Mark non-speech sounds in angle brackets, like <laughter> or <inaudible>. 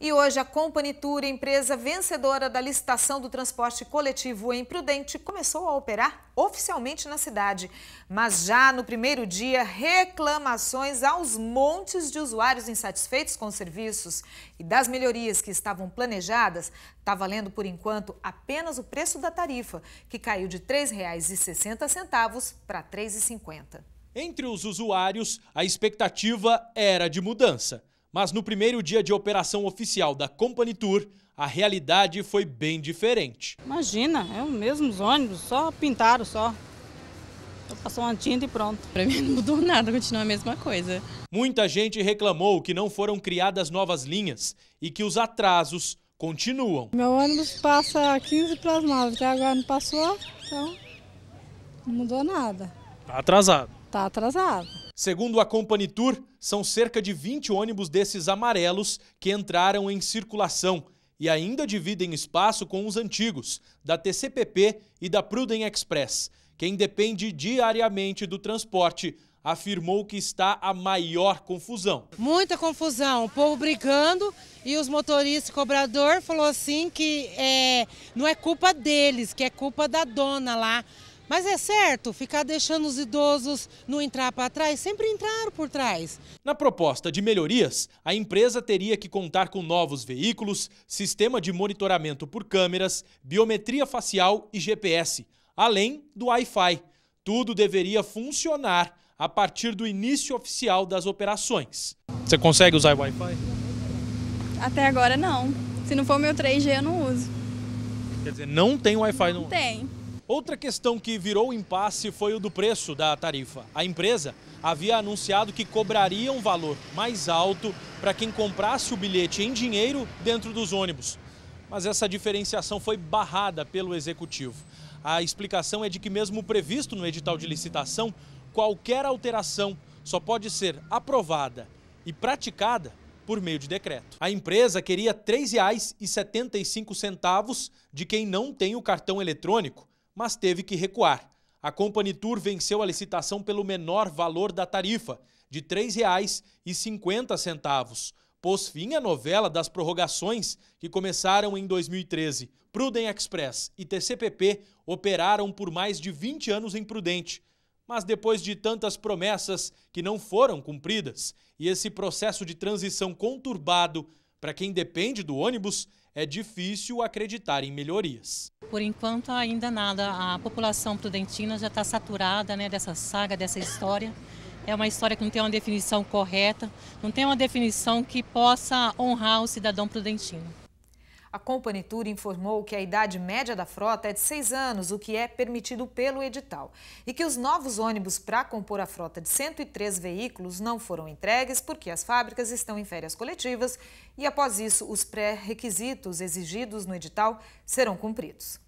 E hoje a Company Tour, empresa vencedora da licitação do transporte coletivo em Prudente, começou a operar oficialmente na cidade. Mas já no primeiro dia, reclamações aos montes de usuários insatisfeitos com os serviços e das melhorias que estavam planejadas, está valendo por enquanto apenas o preço da tarifa, que caiu de R$ 3,60 para R$ 3,50. Entre os usuários, a expectativa era de mudança. Mas no primeiro dia de operação oficial da Company Tour, a realidade foi bem diferente. Imagina, é o mesmo ônibus, só pintaram só. Passou uma tinta e pronto. Para mim <laughs> não mudou nada, continua a mesma coisa. Muita gente reclamou que não foram criadas novas linhas e que os atrasos continuam. Meu ônibus passa 15 para as 9, até agora não passou, então não mudou nada. Está atrasado. Está atrasado. Segundo a Company Tour, são cerca de 20 ônibus desses amarelos que entraram em circulação e ainda dividem espaço com os antigos, da TCPP e da Pruden Express. Quem depende diariamente do transporte afirmou que está a maior confusão. Muita confusão, o povo brigando e os motoristas, cobrador falou assim que é, não é culpa deles, que é culpa da dona lá, mas é certo ficar deixando os idosos não entrar para trás? Sempre entraram por trás. Na proposta de melhorias, a empresa teria que contar com novos veículos, sistema de monitoramento por câmeras, biometria facial e GPS, além do Wi-Fi. Tudo deveria funcionar a partir do início oficial das operações. Você consegue usar Wi-Fi? Até agora não. Se não for meu 3G, eu não uso. Quer dizer, não tem Wi-Fi no. Tem. Outra questão que virou impasse foi o do preço da tarifa. A empresa havia anunciado que cobraria um valor mais alto para quem comprasse o bilhete em dinheiro dentro dos ônibus. Mas essa diferenciação foi barrada pelo executivo. A explicação é de que, mesmo previsto no edital de licitação, qualquer alteração só pode ser aprovada e praticada por meio de decreto. A empresa queria R$ 3,75 de quem não tem o cartão eletrônico mas teve que recuar. A Company Tour venceu a licitação pelo menor valor da tarifa, de R$ 3,50 pôs fim à novela das prorrogações que começaram em 2013. Pruden Express e TCPP operaram por mais de 20 anos em Prudente. Mas depois de tantas promessas que não foram cumpridas e esse processo de transição conturbado para quem depende do ônibus, é difícil acreditar em melhorias. Por enquanto, ainda nada. A população prudentina já está saturada né, dessa saga, dessa história. É uma história que não tem uma definição correta, não tem uma definição que possa honrar o cidadão prudentino. A Company Tour informou que a idade média da frota é de 6 anos, o que é permitido pelo edital, e que os novos ônibus para compor a frota de 103 veículos não foram entregues porque as fábricas estão em férias coletivas e, após isso, os pré-requisitos exigidos no edital serão cumpridos.